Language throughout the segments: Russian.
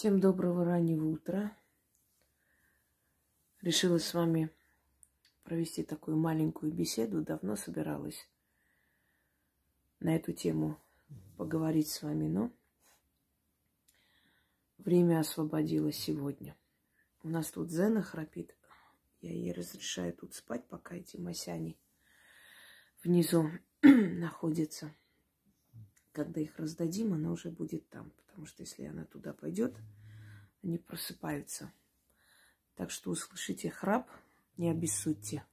Всем доброго раннего утра. Решила с вами провести такую маленькую беседу. Давно собиралась на эту тему поговорить с вами, но время освободило сегодня. У нас тут Зена храпит. Я ей разрешаю тут спать, пока эти масяни внизу находятся. Когда их раздадим, она уже будет там потому что если она туда пойдет, они просыпаются. Так что услышите храп, не обессудьте.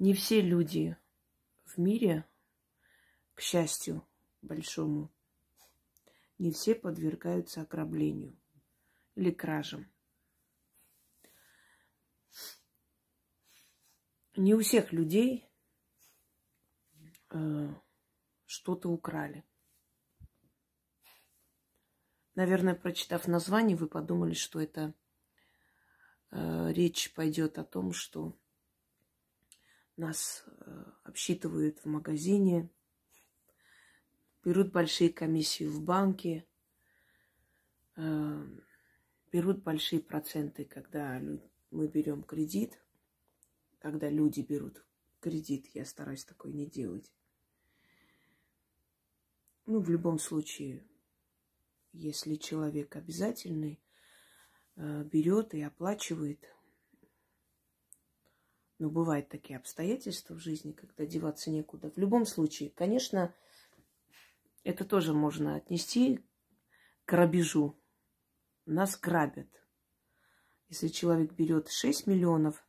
Не все люди в мире, к счастью большому, не все подвергаются ограблению или кражам. Не у всех людей э, что-то украли. Наверное, прочитав название, вы подумали, что это э, речь пойдет о том, что нас э, обсчитывают в магазине, берут большие комиссии в банке, э, берут большие проценты, когда мы берем кредит, когда люди берут кредит, я стараюсь такое не делать. Ну, в любом случае, если человек обязательный, э, берет и оплачивает. Но бывают такие обстоятельства в жизни, когда деваться некуда. В любом случае, конечно, это тоже можно отнести к грабежу. Нас грабят. Если человек берет 6 миллионов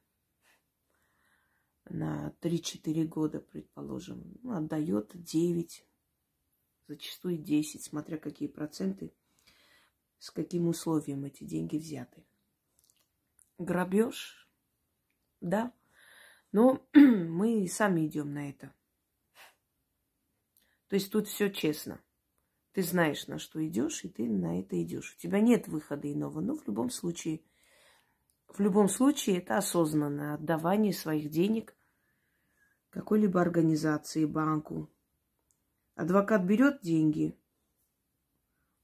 на 3-4 года, предположим, ну, отдает 9, зачастую 10, смотря какие проценты, с каким условием эти деньги взяты. Грабеж, да, но мы сами идем на это. То есть тут все честно. Ты знаешь, на что идешь, и ты на это идешь. У тебя нет выхода иного, но в любом случае, в любом случае это осознанное отдавание своих денег какой-либо организации, банку, Адвокат берет деньги,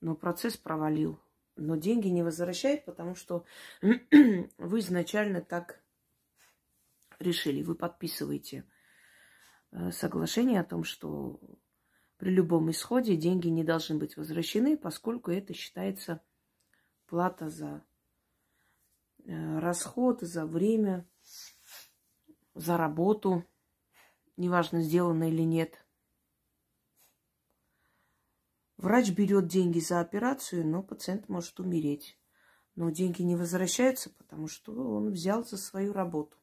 но процесс провалил. Но деньги не возвращает, потому что вы изначально так решили. Вы подписываете э, соглашение о том, что при любом исходе деньги не должны быть возвращены, поскольку это считается плата за э, расход, за время, за работу, неважно, сделано или нет. Врач берет деньги за операцию, но пациент может умереть. Но деньги не возвращаются, потому что он взял за свою работу.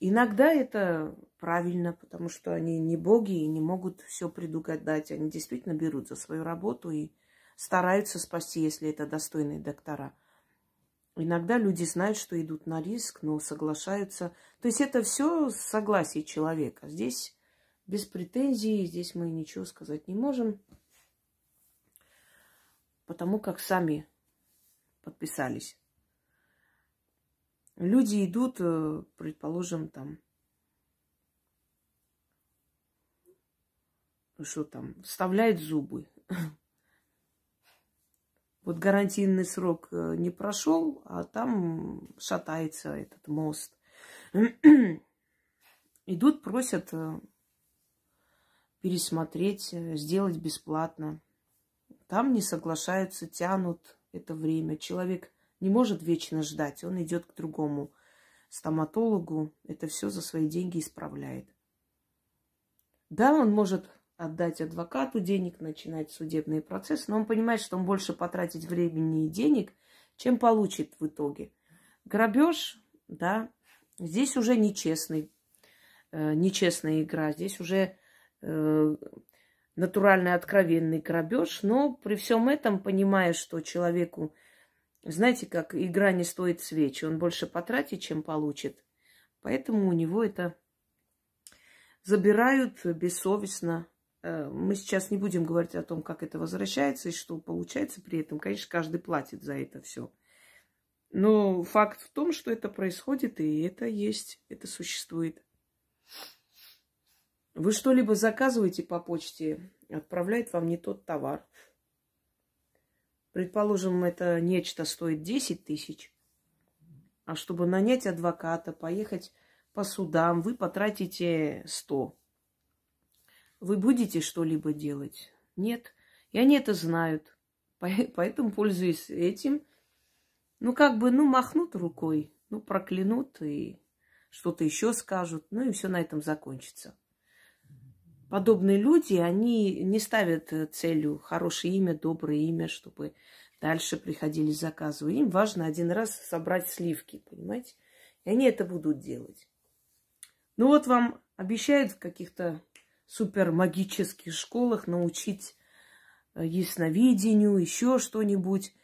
Иногда это правильно, потому что они не боги и не могут все предугадать. Они действительно берут за свою работу и стараются спасти, если это достойные доктора. Иногда люди знают, что идут на риск, но соглашаются. То есть это все согласие человека. Здесь без претензий. Здесь мы ничего сказать не можем, потому как сами подписались. Люди идут, э, предположим, там, ну что там, вставляют зубы. Вот гарантийный срок э, не прошел, а там шатается этот мост. Идут, просят э, пересмотреть, э, сделать бесплатно. Там не соглашаются, тянут это время. Человек не может вечно ждать, он идет к другому стоматологу, это все за свои деньги исправляет. Да, он может отдать адвокату денег, начинать судебный процесс, но он понимает, что он больше потратит времени и денег, чем получит в итоге. Грабеж, да, здесь уже нечестный, э, нечестная игра, здесь уже Э, натуральный откровенный грабеж, но при всем этом, понимая, что человеку, знаете, как игра не стоит свечи, он больше потратит, чем получит. Поэтому у него это забирают бессовестно. Э, мы сейчас не будем говорить о том, как это возвращается и что получается при этом. Конечно, каждый платит за это все. Но факт в том, что это происходит, и это есть, это существует. Вы что-либо заказываете по почте, отправляет вам не тот товар. Предположим, это нечто стоит 10 тысяч. А чтобы нанять адвоката, поехать по судам, вы потратите 100. Вы будете что-либо делать? Нет. И они это знают. Поэтому, пользуясь этим, ну, как бы, ну, махнут рукой, ну, проклянут и что-то еще скажут, ну, и все на этом закончится подобные люди, они не ставят э, целью хорошее имя, доброе имя, чтобы дальше приходили заказы. Им важно один раз собрать сливки, понимаете? И они это будут делать. Ну вот вам обещают в каких-то супермагических школах научить э, ясновидению, еще что-нибудь.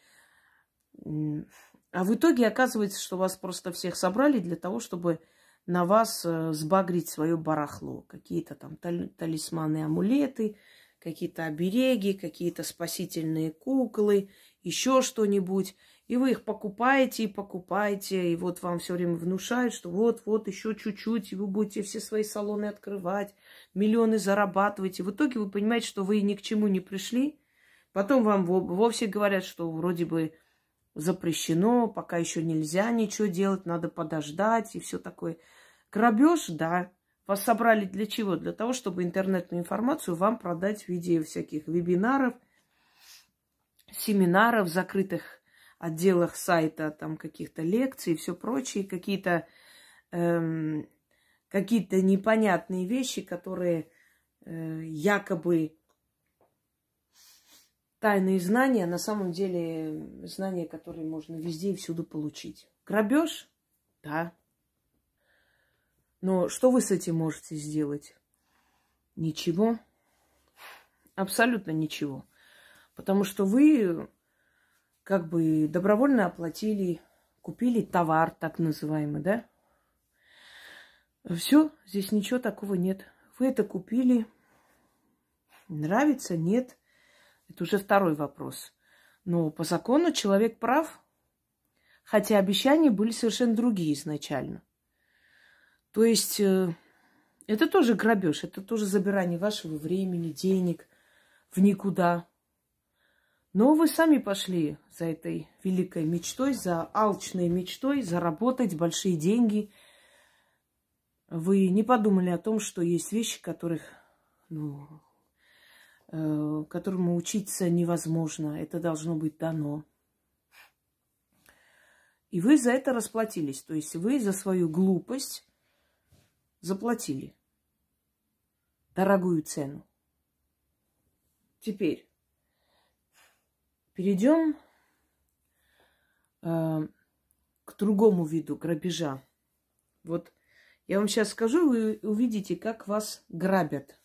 А в итоге оказывается, что вас просто всех собрали для того, чтобы на вас э, сбагрить свое барахло. Какие-то там талисманы, амулеты, какие-то обереги, какие-то спасительные куклы, еще что-нибудь. И вы их покупаете и покупаете, и вот вам все время внушают, что вот-вот еще чуть-чуть, и вы будете все свои салоны открывать, миллионы зарабатывать и В итоге вы понимаете, что вы ни к чему не пришли. Потом вам вовсе говорят, что вроде бы запрещено, пока еще нельзя ничего делать, надо подождать и все такое. Грабеж, да. Вас собрали для чего? Для того, чтобы интернетную информацию вам продать в виде всяких вебинаров, семинаров, закрытых отделах сайта, там каких-то лекций и все прочее, какие-то эм, какие-то непонятные вещи, которые э, якобы тайные знания, на самом деле знания, которые можно везде и всюду получить. Грабеж? Да. Но что вы с этим можете сделать? Ничего. Абсолютно ничего. Потому что вы как бы добровольно оплатили, купили товар, так называемый, да? Все, здесь ничего такого нет. Вы это купили. Нравится, нет. Это уже второй вопрос. Но по закону человек прав, хотя обещания были совершенно другие изначально. То есть э, это тоже грабеж, это тоже забирание вашего времени, денег в никуда. Но вы сами пошли за этой великой мечтой, за алчной мечтой заработать большие деньги. Вы не подумали о том, что есть вещи, которых ну, Э, которому учиться невозможно. Это должно быть дано. И вы за это расплатились. То есть вы за свою глупость заплатили дорогую цену. Теперь перейдем э, к другому виду грабежа. Вот я вам сейчас скажу, вы увидите, как вас грабят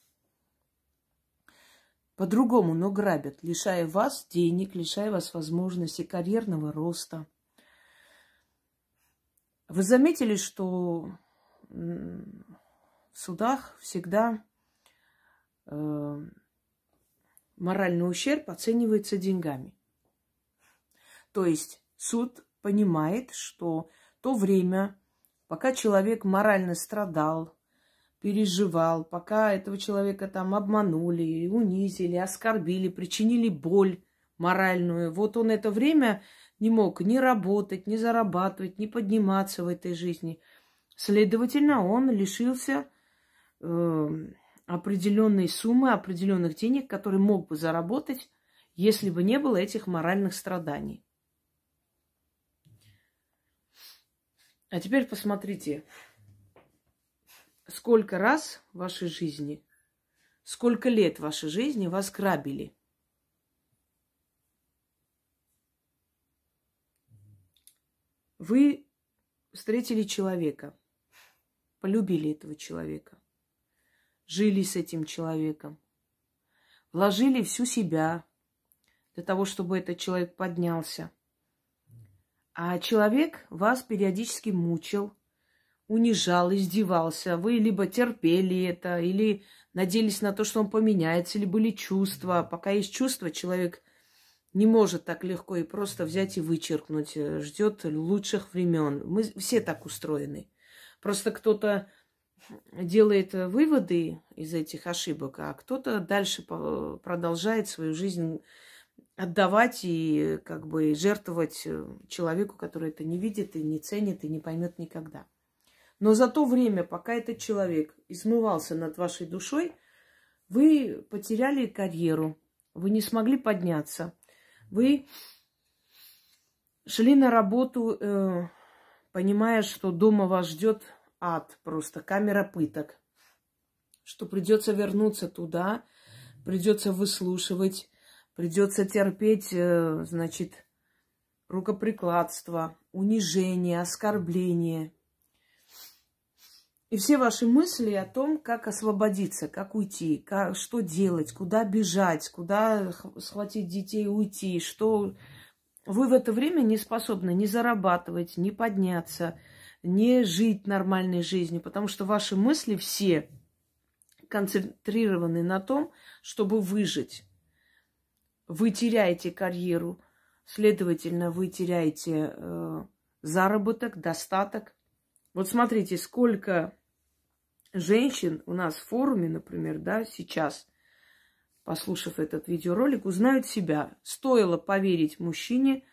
по-другому, но грабят, лишая вас денег, лишая вас возможности карьерного роста. Вы заметили, что в судах всегда э, моральный ущерб оценивается деньгами. То есть суд понимает, что то время, пока человек морально страдал, переживал, пока этого человека там обманули, унизили, оскорбили, причинили боль моральную. Вот он это время не мог ни работать, ни зарабатывать, ни подниматься в этой жизни. Следовательно, он лишился э, определенной суммы, определенных денег, которые мог бы заработать, если бы не было этих моральных страданий. А теперь посмотрите, сколько раз в вашей жизни, сколько лет в вашей жизни вас грабили. Вы встретили человека, полюбили этого человека, жили с этим человеком, вложили всю себя для того, чтобы этот человек поднялся. А человек вас периодически мучил – унижал, издевался. Вы либо терпели это, или надеялись на то, что он поменяется, или были чувства. Пока есть чувства, человек не может так легко и просто взять и вычеркнуть. Ждет лучших времен. Мы все так устроены. Просто кто-то делает выводы из этих ошибок, а кто-то дальше продолжает свою жизнь отдавать и как бы жертвовать человеку, который это не видит и не ценит и не поймет никогда. Но за то время, пока этот человек измывался над вашей душой, вы потеряли карьеру, вы не смогли подняться, вы шли на работу, э, понимая, что дома вас ждет ад, просто камера пыток, что придется вернуться туда, придется выслушивать, придется терпеть, э, значит, рукоприкладство, унижение, оскорбление – и все ваши мысли о том, как освободиться, как уйти, как, что делать, куда бежать, куда схватить детей, уйти, что вы в это время не способны ни зарабатывать, ни подняться, не жить нормальной жизнью, потому что ваши мысли все концентрированы на том, чтобы выжить. Вы теряете карьеру, следовательно, вы теряете э, заработок, достаток. Вот смотрите, сколько женщин у нас в форуме, например, да, сейчас, послушав этот видеоролик, узнают себя. Стоило поверить мужчине,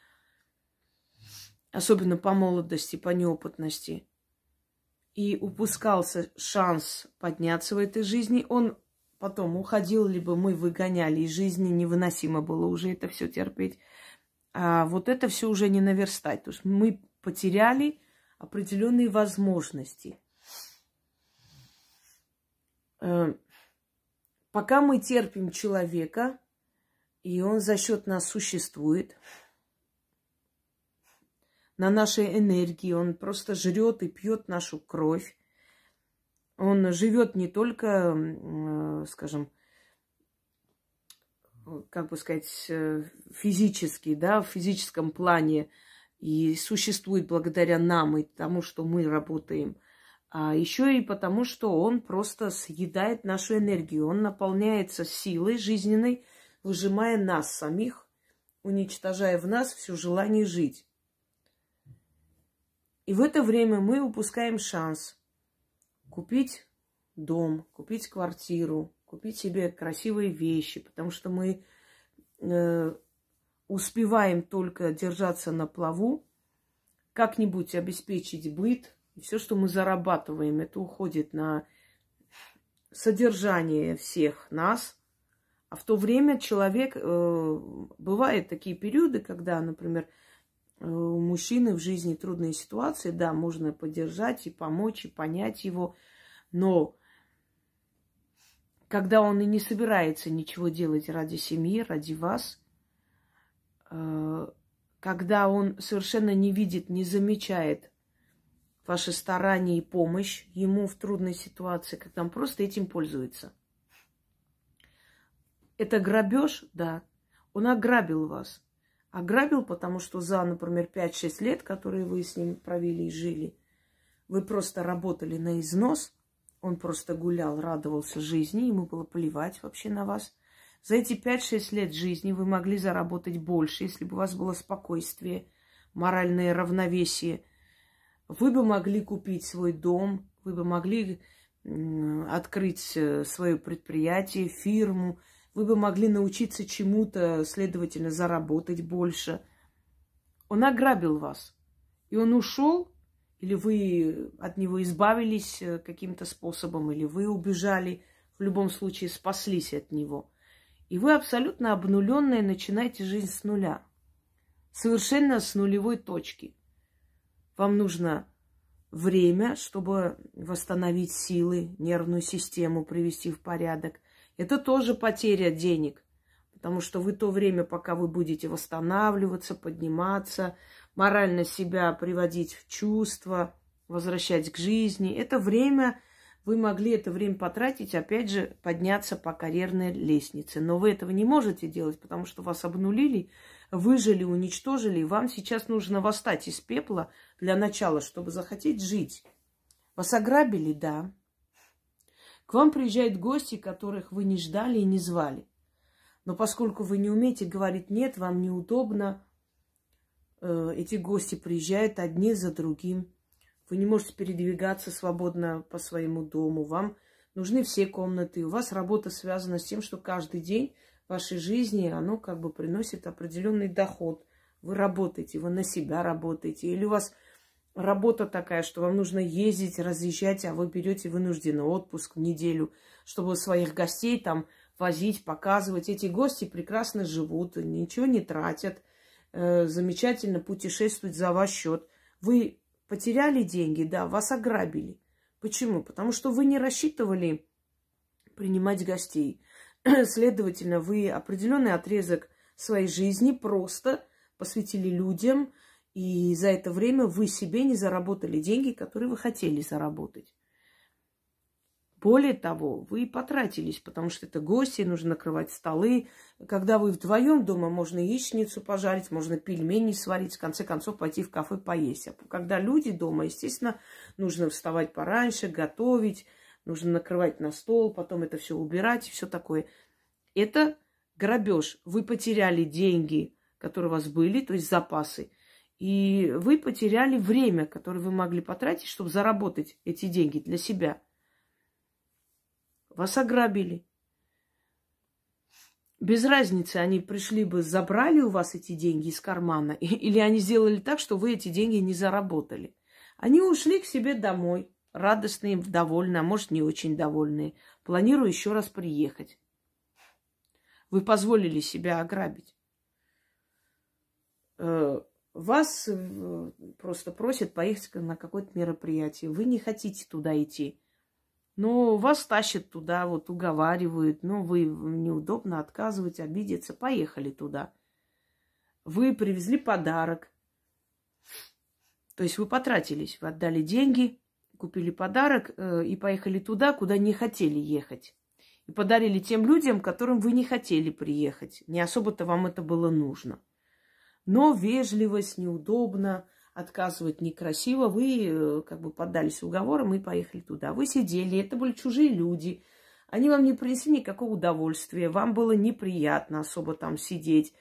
особенно по молодости, по неопытности, и упускался шанс подняться в этой жизни, он потом уходил, либо мы выгоняли из жизни, невыносимо было уже это все терпеть. А вот это все уже не наверстать. То есть мы потеряли определенные возможности – Э, пока мы терпим человека, и он за счет нас существует, на нашей энергии, он просто жрет и пьет нашу кровь, он живет не только, э, скажем, как бы сказать, э, физически, да, в физическом плане, и существует благодаря нам и тому, что мы работаем – а еще и потому, что он просто съедает нашу энергию. Он наполняется силой жизненной, выжимая нас самих, уничтожая в нас все желание жить. И в это время мы упускаем шанс купить дом, купить квартиру, купить себе красивые вещи, потому что мы э, успеваем только держаться на плаву, как-нибудь обеспечить быт, и Все, что мы зарабатываем, это уходит на содержание всех нас. А в то время человек... Э, бывают такие периоды, когда, например, э, у мужчины в жизни трудные ситуации, да, можно поддержать и помочь, и понять его, но когда он и не собирается ничего делать ради семьи, ради вас, э, когда он совершенно не видит, не замечает ваши старания и помощь ему в трудной ситуации, когда он просто этим пользуется. Это грабеж, да. Он ограбил вас. Ограбил, потому что за, например, 5-6 лет, которые вы с ним провели и жили, вы просто работали на износ, он просто гулял, радовался жизни, ему было плевать вообще на вас. За эти 5-6 лет жизни вы могли заработать больше, если бы у вас было спокойствие, моральное равновесие – вы бы могли купить свой дом, вы бы могли открыть э, свое предприятие, фирму, вы бы могли научиться чему-то, следовательно, заработать больше. Он ограбил вас, и он ушел, или вы от него избавились э, каким-то способом, или вы убежали, в любом случае спаслись от него. И вы абсолютно обнуленные начинаете жизнь с нуля, совершенно с нулевой точки. Вам нужно время, чтобы восстановить силы, нервную систему привести в порядок. Это тоже потеря денег, потому что вы то время, пока вы будете восстанавливаться, подниматься, морально себя приводить в чувство, возвращать к жизни, это время, вы могли это время потратить, опять же, подняться по карьерной лестнице. Но вы этого не можете делать, потому что вас обнулили, выжили, уничтожили, и вам сейчас нужно восстать из пепла – для начала, чтобы захотеть жить. Вас ограбили, да. К вам приезжают гости, которых вы не ждали и не звали. Но поскольку вы не умеете говорить «нет», вам неудобно, э, эти гости приезжают одни за другим. Вы не можете передвигаться свободно по своему дому. Вам нужны все комнаты. У вас работа связана с тем, что каждый день вашей жизни оно как бы приносит определенный доход. Вы работаете, вы на себя работаете. Или у вас работа такая, что вам нужно ездить, разъезжать, а вы берете вынужденный отпуск в неделю, чтобы своих гостей там возить, показывать. Эти гости прекрасно живут, ничего не тратят, э, замечательно путешествуют за ваш счет. Вы потеряли деньги, да, вас ограбили. Почему? Потому что вы не рассчитывали принимать гостей. Следовательно, вы определенный отрезок своей жизни просто посвятили людям, и за это время вы себе не заработали деньги, которые вы хотели заработать. Более того, вы потратились, потому что это гости, нужно накрывать столы. Когда вы вдвоем дома, можно яичницу пожарить, можно пельмени сварить, в конце концов пойти в кафе поесть. А когда люди дома, естественно, нужно вставать пораньше, готовить, нужно накрывать на стол, потом это все убирать и все такое. Это грабеж. Вы потеряли деньги, которые у вас были, то есть запасы, и вы потеряли время, которое вы могли потратить, чтобы заработать эти деньги для себя. Вас ограбили. Без разницы, они пришли бы, забрали у вас эти деньги из кармана, или они сделали так, что вы эти деньги не заработали. Они ушли к себе домой, радостные, довольные, а может, не очень довольные. Планирую еще раз приехать. Вы позволили себя ограбить. Э, вас э, просто просят поехать на какое-то мероприятие. Вы не хотите туда идти. Но вас тащат туда, вот уговаривают. Но вы неудобно отказывать, обидеться. Поехали туда. Вы привезли подарок. То есть вы потратились, вы отдали деньги, купили подарок э, и поехали туда, куда не хотели ехать. И подарили тем людям, которым вы не хотели приехать. Не особо-то вам это было нужно но вежливость неудобно, отказывать некрасиво. Вы э, как бы поддались уговорам и поехали туда. Вы сидели, это были чужие люди. Они вам не принесли никакого удовольствия, вам было неприятно особо там сидеть.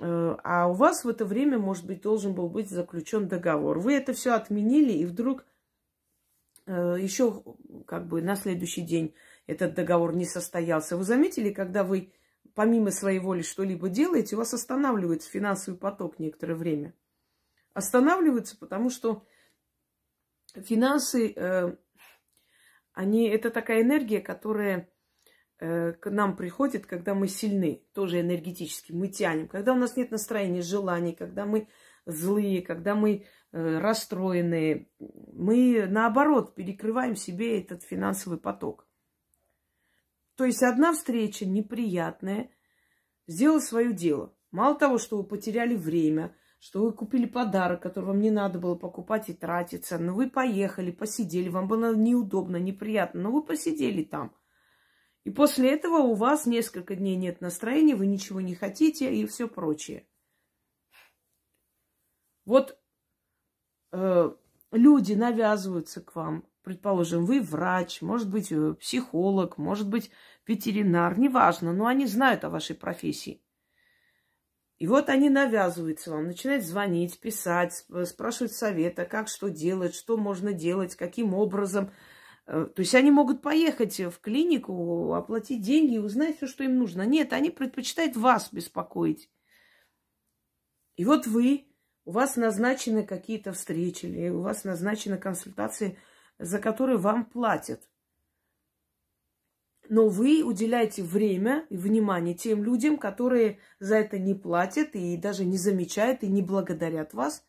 Э, а у вас в это время, может быть, должен был быть заключен договор. Вы это все отменили, и вдруг э, еще как бы на следующий день этот договор не состоялся. Вы заметили, когда вы помимо своей воли что-либо делаете, у вас останавливается финансовый поток некоторое время. Останавливается, потому что финансы, э, они, это такая энергия, которая э, к нам приходит, когда мы сильны, тоже энергетически, мы тянем. Когда у нас нет настроения, желаний, когда мы злые, когда мы э, расстроены, мы наоборот перекрываем себе этот финансовый поток. То есть одна встреча неприятная сделала свое дело. Мало того, что вы потеряли время, что вы купили подарок, который вам не надо было покупать и тратиться, но вы поехали, посидели, вам было неудобно, неприятно, но вы посидели там. И после этого у вас несколько дней нет настроения, вы ничего не хотите и все прочее. Вот э, люди навязываются к вам, Предположим, вы врач, может быть, э, психолог, может быть, ветеринар, неважно, но они знают о вашей профессии. И вот они навязываются вам, начинают звонить, писать, спрашивать совета, как что делать, что можно делать, каким образом. Э, то есть они могут поехать в клинику, оплатить деньги и узнать все, что им нужно. Нет, они предпочитают вас беспокоить. И вот вы, у вас назначены какие-то встречи, или у вас назначены консультации – за который вам платят. Но вы уделяете время и внимание тем людям, которые за это не платят и даже не замечают и не благодарят вас,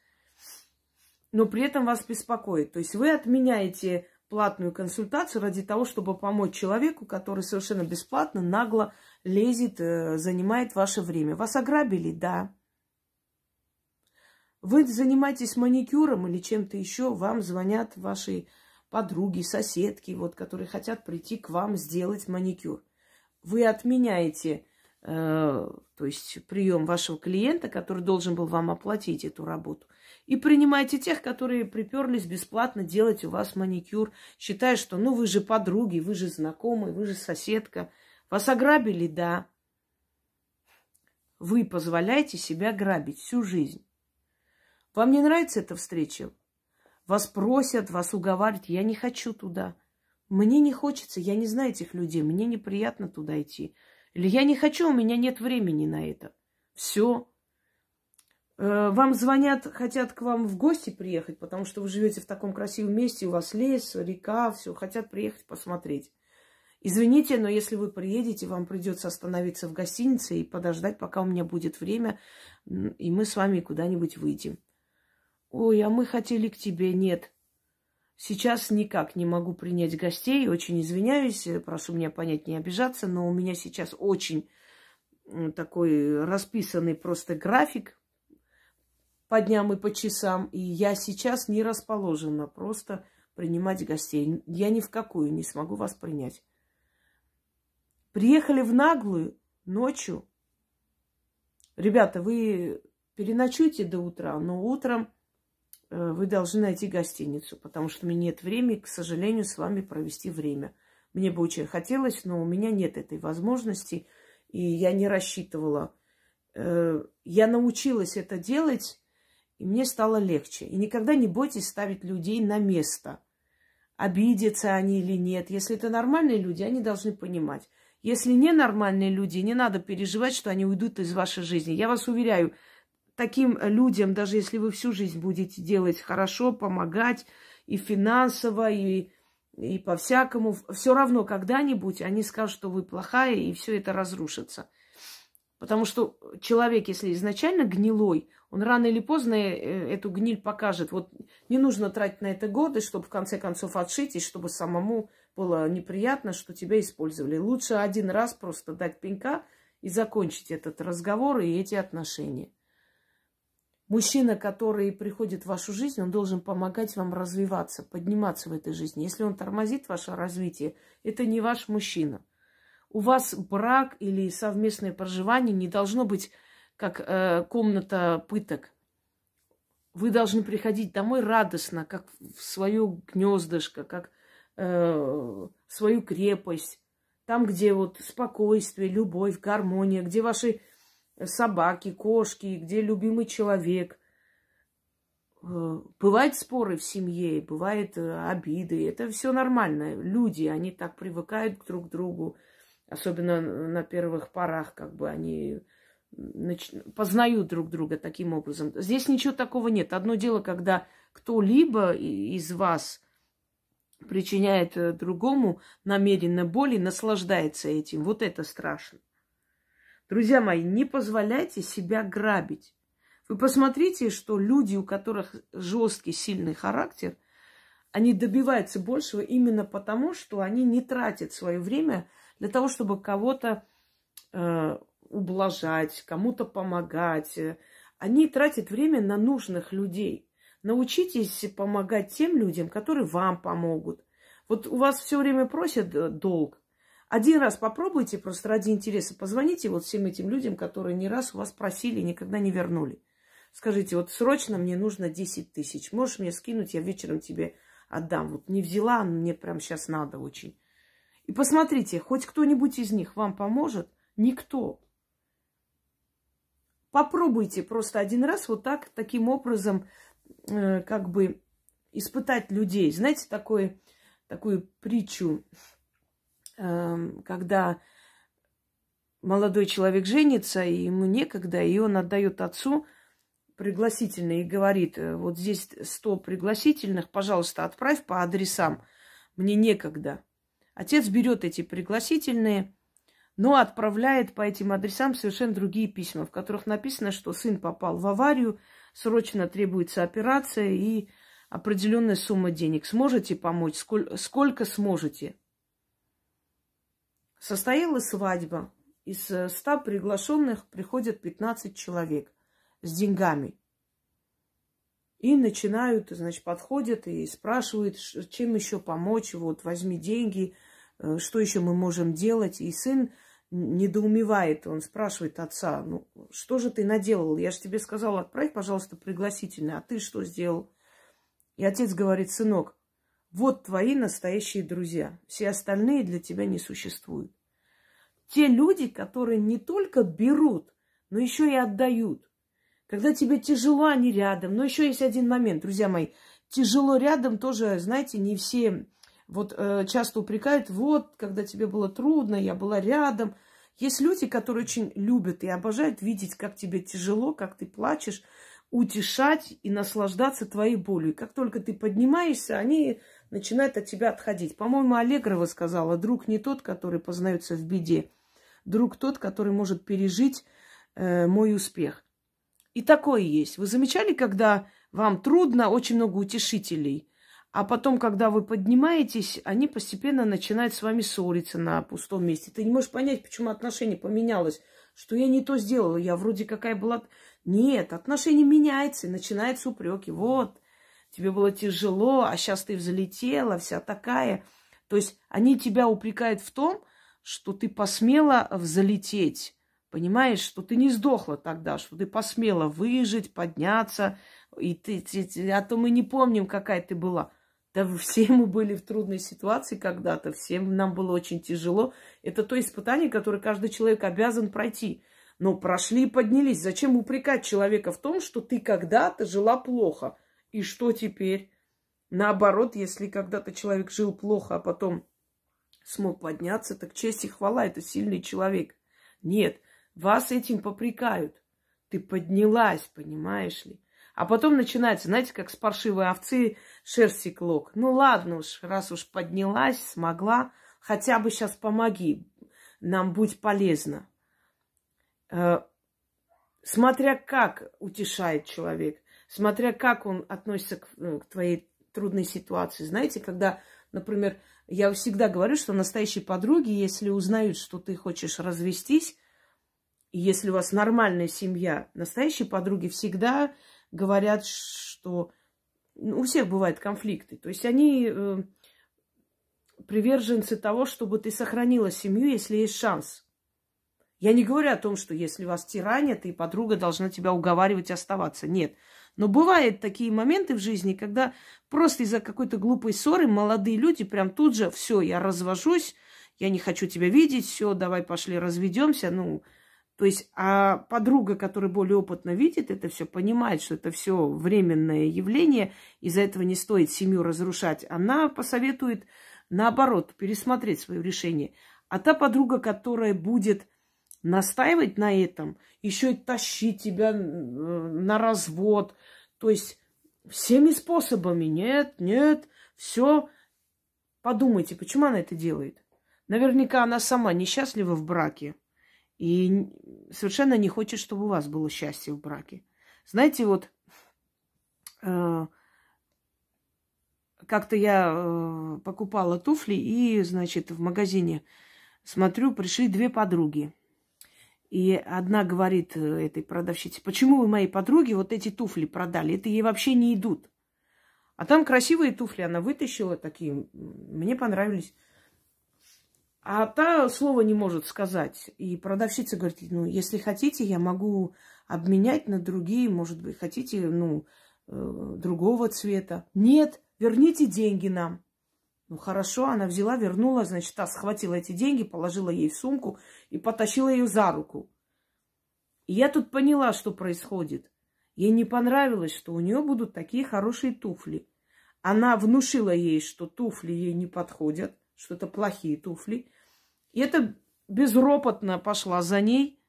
но при этом вас беспокоит. То есть вы отменяете платную консультацию ради того, чтобы помочь человеку, который совершенно бесплатно, нагло лезет, э, занимает ваше время. Вас ограбили, да. Вы занимаетесь маникюром или чем-то еще, вам звонят ваши подруги, соседки, вот, которые хотят прийти к вам сделать маникюр. Вы отменяете, э, то есть прием вашего клиента, который должен был вам оплатить эту работу, и принимаете тех, которые приперлись бесплатно делать у вас маникюр, считая, что ну вы же подруги, вы же знакомые, вы же соседка. Вас ограбили, да. Вы позволяете себя грабить всю жизнь. Вам не нравится эта встреча? вас просят, вас уговаривают. Я не хочу туда. Мне не хочется, я не знаю этих людей, мне неприятно туда идти. Или я не хочу, у меня нет времени на это. Все. Э, вам звонят, хотят к вам в гости приехать, потому что вы живете в таком красивом месте, у вас лес, река, все, хотят приехать посмотреть. Извините, но если вы приедете, вам придется остановиться в гостинице и подождать, пока у меня будет время, и мы с вами куда-нибудь выйдем. Ой, а мы хотели к тебе. Нет. Сейчас никак не могу принять гостей. Очень извиняюсь, э, прошу меня понять, не обижаться, но у меня сейчас очень такой расписанный просто график по дням и по часам. И я сейчас не расположена просто принимать гостей. Я ни в какую не смогу вас принять. Приехали в наглую ночью. Ребята, вы переночуйте до утра, но утром Э, вы должны найти гостиницу, потому что у меня нет времени, к сожалению, с вами провести время. Мне бы очень хотелось, но у меня нет этой возможности, и я не рассчитывала. Э, я научилась это делать, и мне стало легче. И никогда не бойтесь ставить людей на место. Обидятся они или нет. Если это нормальные люди, они должны понимать. Если ненормальные люди, не надо переживать, что они уйдут из вашей жизни. Я вас уверяю, таким э, людям, даже если вы всю жизнь будете делать хорошо, помогать и финансово, и, и по-всякому, все равно когда-нибудь они скажут, что вы плохая, и все это разрушится. Потому что человек, если изначально гнилой, он рано или поздно э, эту гниль покажет. Вот не нужно тратить на это годы, чтобы в конце концов отшить, и чтобы самому было неприятно, что тебя использовали. Лучше один раз просто дать пенька и закончить этот разговор и эти отношения. Мужчина, который приходит в вашу жизнь, он должен помогать вам развиваться, подниматься в этой жизни. Если он тормозит ваше развитие, это не ваш мужчина. У вас брак или совместное проживание не должно быть как э, комната пыток. Вы должны приходить домой радостно, как в свое гнездышко, как э, свою крепость, там, где вот спокойствие, любовь, гармония, где ваши собаки, кошки, где любимый человек. Э, бывают споры в семье, бывают э, обиды. Это все нормально. Люди, они так привыкают друг к другу. Особенно на первых порах, как бы они нач... познают друг друга таким образом. Здесь ничего такого нет. Одно дело, когда кто-либо из вас причиняет э, другому намеренно боль и наслаждается этим. Вот это страшно. Друзья мои, не позволяйте себя грабить. Вы посмотрите, что люди, у которых жесткий, сильный характер, они добиваются большего именно потому, что они не тратят свое время для того, чтобы кого-то э, ублажать, кому-то помогать. Они тратят время на нужных людей. Научитесь помогать тем людям, которые вам помогут. Вот у вас все время просят э, долг. Один раз попробуйте, просто ради интереса позвоните вот всем этим людям, которые не раз у вас просили и никогда не вернули. Скажите, вот срочно мне нужно 10 тысяч. Можешь мне скинуть, я вечером тебе отдам. Вот не взяла, а мне прям сейчас надо очень. И посмотрите, хоть кто-нибудь из них вам поможет? Никто. Попробуйте просто один раз вот так, таким образом, э, как бы испытать людей. Знаете, такой, такую притчу Эм, когда молодой человек женится, и ему некогда, и он отдает отцу пригласительные и говорит, «Э, вот здесь 100 пригласительных, пожалуйста, отправь по адресам, мне некогда. Отец берет эти пригласительные, но отправляет по этим адресам совершенно другие письма, в которых написано, что сын попал в аварию, срочно требуется операция и определенная сумма денег. Сможете помочь? Сколько, сколько сможете? Состоялась свадьба. Из э, ста приглашенных приходят 15 человек с деньгами. И начинают, значит, подходят и спрашивают, чем еще помочь, вот возьми деньги, э, что еще мы можем делать. И сын недоумевает, он спрашивает отца, ну что же ты наделал? Я же тебе сказал, отправь, пожалуйста, пригласительный, а ты что сделал? И отец говорит, сынок, вот твои настоящие друзья. Все остальные для тебя не существуют. Те люди, которые не только берут, но еще и отдают. Когда тебе тяжело, они рядом. Но еще есть один момент, друзья мои. Тяжело рядом тоже, знаете, не все вот э, часто упрекают, вот, когда тебе было трудно, я была рядом. Есть люди, которые очень любят и обожают видеть, как тебе тяжело, как ты плачешь, утешать и наслаждаться твоей болью. как только ты поднимаешься, они начинают от тебя отходить. По-моему, Аллегрова сказала, друг не тот, который познается в беде, друг тот, который может пережить э, мой успех. И такое есть. Вы замечали, когда вам трудно, очень много утешителей – а потом, когда вы поднимаетесь, они постепенно начинают с вами ссориться на пустом месте. Ты не можешь понять, почему отношение поменялось, что я не то сделала, я вроде какая была нет, отношение меняется, и начинаются упреки. Вот, тебе было тяжело, а сейчас ты взлетела, вся такая. То есть они тебя упрекают в том, что ты посмела взлететь. Понимаешь, что ты не сдохла тогда, что ты посмела выжить, подняться, и ты, ты, ты, а то мы не помним, какая ты была. Да все мы были в трудной ситуации когда-то, всем нам было очень тяжело. Это то испытание, которое каждый человек обязан пройти. Но прошли и поднялись. Зачем упрекать человека в том, что ты когда-то жила плохо? И что теперь? Наоборот, если когда-то человек жил плохо, а потом смог подняться, так честь и хвала, это сильный человек. Нет, вас этим попрекают. Ты поднялась, понимаешь ли? А потом начинается, знаете, как с паршивой овцы шерсти клок. Ну ладно уж, раз уж поднялась, смогла, хотя бы сейчас помоги, нам будь полезна. Э, смотря как утешает человек, смотря как он относится к, э, к твоей трудной ситуации. Знаете, когда, например, я всегда говорю, что настоящие подруги, если узнают, что ты хочешь развестись, если у вас нормальная семья, настоящие подруги всегда говорят, что ну, у всех бывают конфликты. То есть они э, приверженцы того, чтобы ты сохранила семью, если есть шанс. Я не говорю о том, что если вас тиранят, и подруга должна тебя уговаривать оставаться. Нет. Но бывают такие моменты в жизни, когда просто из-за какой-то глупой ссоры молодые люди прям тут же, все, я развожусь, я не хочу тебя видеть, все, давай пошли разведемся. Ну, то есть, а подруга, которая более опытно видит это все, понимает, что это все временное явление, из-за этого не стоит семью разрушать, она посоветует наоборот пересмотреть свое решение. А та подруга, которая будет настаивать на этом, еще и тащить тебя э, на развод. То есть всеми способами. Нет, нет, все. Подумайте, почему она это делает. Наверняка она сама несчастлива в браке и совершенно не хочет, чтобы у вас было счастье в браке. Знаете, вот э, как-то я э, покупала туфли и, значит, в магазине смотрю, пришли две подруги. И одна говорит э, этой продавщице, почему вы моей подруге вот эти туфли продали? Это ей вообще не идут. А там красивые туфли она вытащила такие, мне понравились. А та слова не может сказать. И продавщица говорит, ну, если хотите, я могу обменять на другие, может быть, хотите, ну, э, другого цвета. Нет, верните деньги нам. Ну хорошо, она взяла, вернула, значит, та схватила эти деньги, положила ей в сумку и потащила ее за руку. И я тут поняла, что происходит. Ей не понравилось, что у нее будут такие хорошие туфли. Она внушила ей, что туфли ей не подходят, что это плохие туфли. И это безропотно пошла за ней.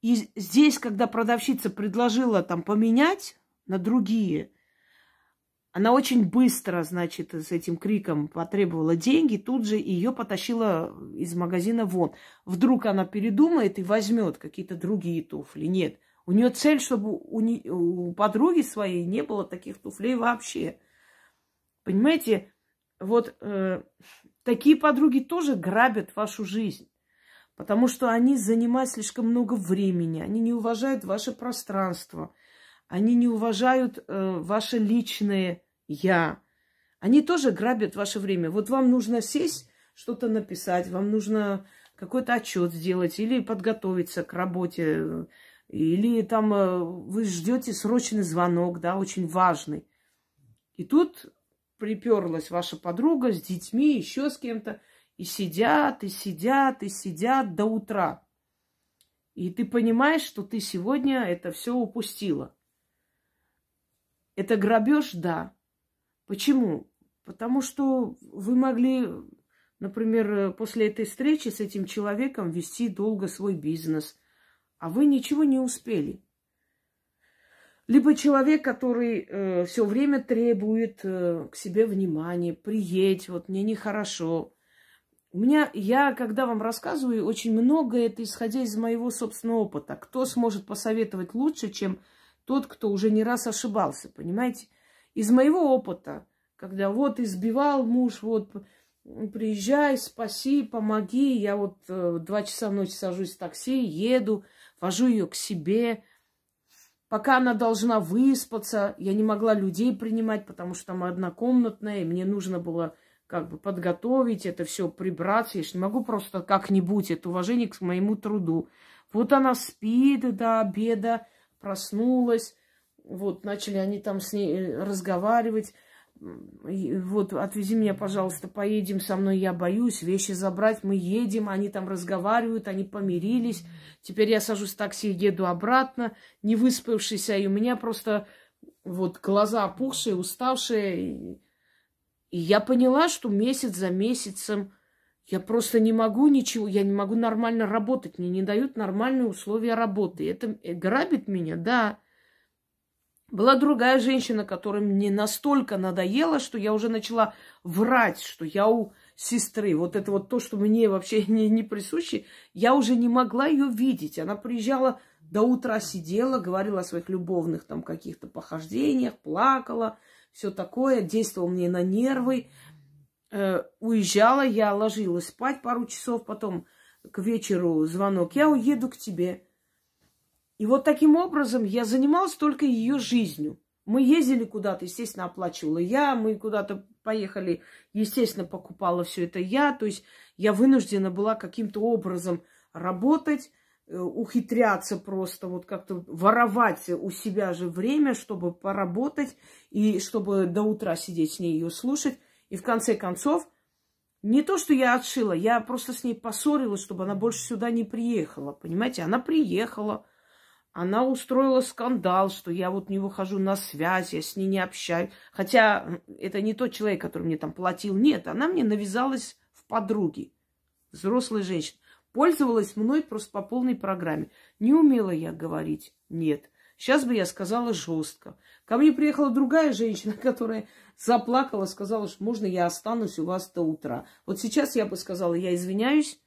И здесь, когда продавщица предложила там поменять на другие, она очень быстро, значит, с этим криком потребовала деньги, тут же ее потащила из магазина вон. Вдруг она передумает и возьмет какие-то другие туфли. Нет. У нее цель, чтобы у, не, у подруги своей не было таких туфлей вообще. Понимаете, вот э, такие подруги тоже грабят вашу жизнь, потому что они занимают слишком много времени, они не уважают ваше пространство. Они не уважают э, ваше личное «я». Они тоже грабят ваше время. Вот вам нужно сесть, что-то написать, вам нужно какой-то отчет сделать или подготовиться к работе, или там э, вы ждете срочный звонок, да, очень важный. И тут приперлась ваша подруга с детьми, еще с кем-то, и сидят, и сидят, и сидят до утра. И ты понимаешь, что ты сегодня это все упустила. Это грабеж, да. Почему? Потому что вы могли, например, после этой встречи с этим человеком вести долго свой бизнес, а вы ничего не успели. Либо человек, который э, все время требует э, к себе внимания, приедь, вот мне нехорошо. У меня, я, когда вам рассказываю, очень многое, это исходя из моего собственного опыта. Кто сможет посоветовать лучше, чем тот, кто уже не раз ошибался, понимаете? Из моего опыта, когда вот избивал муж, вот приезжай, спаси, помоги. Я вот э, два часа ночи сажусь в такси, еду, вожу ее к себе. Пока она должна выспаться, я не могла людей принимать, потому что там однокомнатная, и мне нужно было как бы подготовить это все, прибраться. Я же не могу просто как-нибудь, это уважение к моему труду. Вот она спит до обеда, проснулась, вот, начали они там с ней э, разговаривать, и вот, отвези меня, пожалуйста, поедем со мной, я боюсь, вещи забрать, мы едем, они там разговаривают, они помирились, теперь я сажусь в такси, еду обратно, не выспавшийся, а и у меня просто вот глаза опухшие, уставшие, и я поняла, что месяц за месяцем я просто не могу ничего, я не могу нормально работать, мне не дают нормальные условия работы. Это э, грабит меня, да. Была другая женщина, которая мне настолько надоела, что я уже начала врать, что я у сестры. Вот это вот то, что мне вообще не, не присуще, я уже не могла ее видеть. Она приезжала до утра, сидела, говорила о своих любовных там каких-то похождениях, плакала, все такое, действовал мне на нервы. Э, уезжала, я ложилась спать пару часов, потом к вечеру звонок, я уеду к тебе. И вот таким образом я занималась только ее жизнью. Мы ездили куда-то, естественно, оплачивала я, мы куда-то поехали, естественно, покупала все это я. То есть я вынуждена была каким-то образом работать, э, ухитряться просто, вот как-то воровать у себя же время, чтобы поработать и чтобы до утра сидеть с ней ее слушать. И в конце концов, не то, что я отшила, я просто с ней поссорилась, чтобы она больше сюда не приехала. Понимаете, она приехала, она устроила скандал, что я вот не выхожу на связь, я с ней не общаюсь. Хотя это не тот человек, который мне там платил. Нет, она мне навязалась в подруги. Взрослая женщина. Пользовалась мной просто по полной программе. Не умела я говорить «нет». Сейчас бы я сказала жестко. Ко мне приехала другая женщина, которая заплакала, сказала, что можно я останусь у вас до утра. Вот сейчас я бы сказала, я извиняюсь,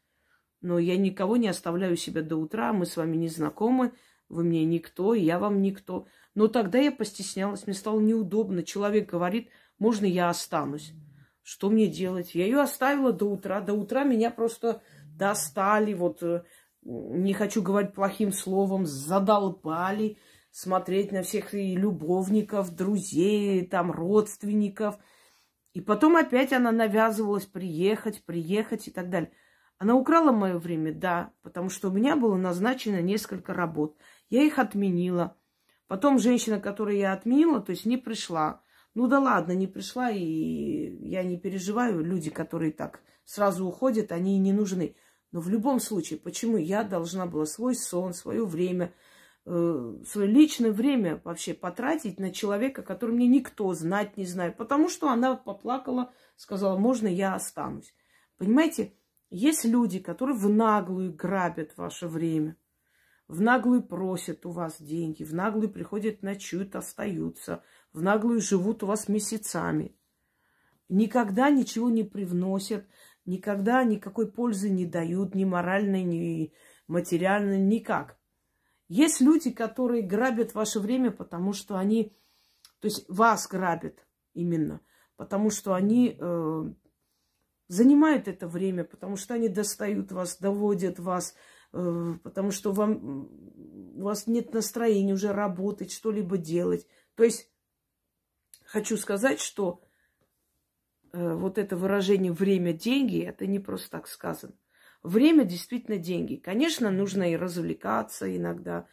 но я никого не оставляю себя до утра, мы с вами не знакомы, вы мне никто, я вам никто. Но тогда я постеснялась, мне стало неудобно. Человек говорит, можно я останусь. Что мне делать? Я ее оставила до утра. До утра меня просто достали, вот э, не хочу говорить плохим словом, задолбали смотреть на всех и любовников, друзей, там, родственников. И потом опять она навязывалась приехать, приехать и так далее. Она украла мое время, да, потому что у меня было назначено несколько работ. Я их отменила. Потом женщина, которую я отменила, то есть не пришла. Ну да ладно, не пришла, и я не переживаю. Люди, которые так сразу уходят, они не нужны. Но в любом случае, почему я должна была свой сон, свое время – Э, свое личное время вообще потратить на человека, который мне никто знать не знает, потому что она поплакала, сказала, можно я останусь. Понимаете, есть люди, которые в наглую грабят ваше время, в наглую просят у вас деньги, в наглую приходят, ночуют, остаются, в наглую живут у вас месяцами. Никогда ничего не привносят, никогда никакой пользы не дают, ни моральной, ни материальной, никак. Есть люди, которые грабят ваше время, потому что они, то есть вас грабят именно, потому что они э, занимают это время, потому что они достают вас, доводят вас, э, потому что вам, у вас нет настроения уже работать, что-либо делать. То есть хочу сказать, что э, вот это выражение «время – деньги» это не просто так сказано. Время действительно деньги. Конечно, нужно и развлекаться иногда,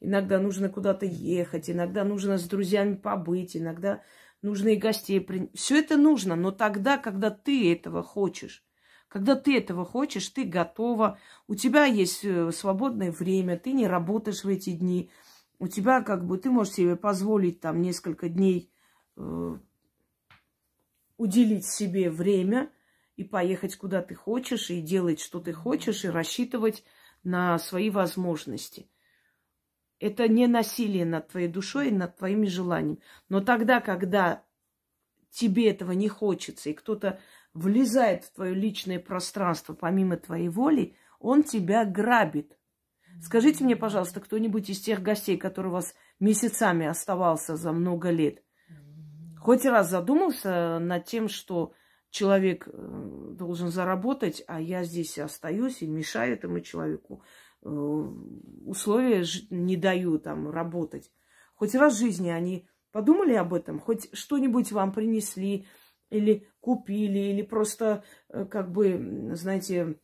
иногда нужно куда-то ехать, иногда нужно с друзьями побыть, иногда нужно и гостей принять. Все это нужно, но тогда, когда ты этого хочешь. Когда ты этого хочешь, ты готова, у тебя есть э, свободное время, ты не работаешь в эти дни, у тебя как бы ты можешь себе позволить там несколько дней э, уделить себе время, и поехать куда ты хочешь, и делать, что ты хочешь, и рассчитывать на свои возможности. Это не насилие над твоей душой и над твоими желаниями. Но тогда, когда тебе этого не хочется, и кто-то влезает в твое личное пространство помимо твоей воли, он тебя грабит. Скажите мне, пожалуйста, кто-нибудь из тех гостей, который у вас месяцами оставался за много лет, хоть раз задумался над тем, что человек э, должен заработать, а я здесь остаюсь и мешаю этому человеку. Э, условия не даю там работать. Хоть раз в жизни они подумали об этом, хоть что-нибудь вам принесли или купили, или просто э, как бы, знаете,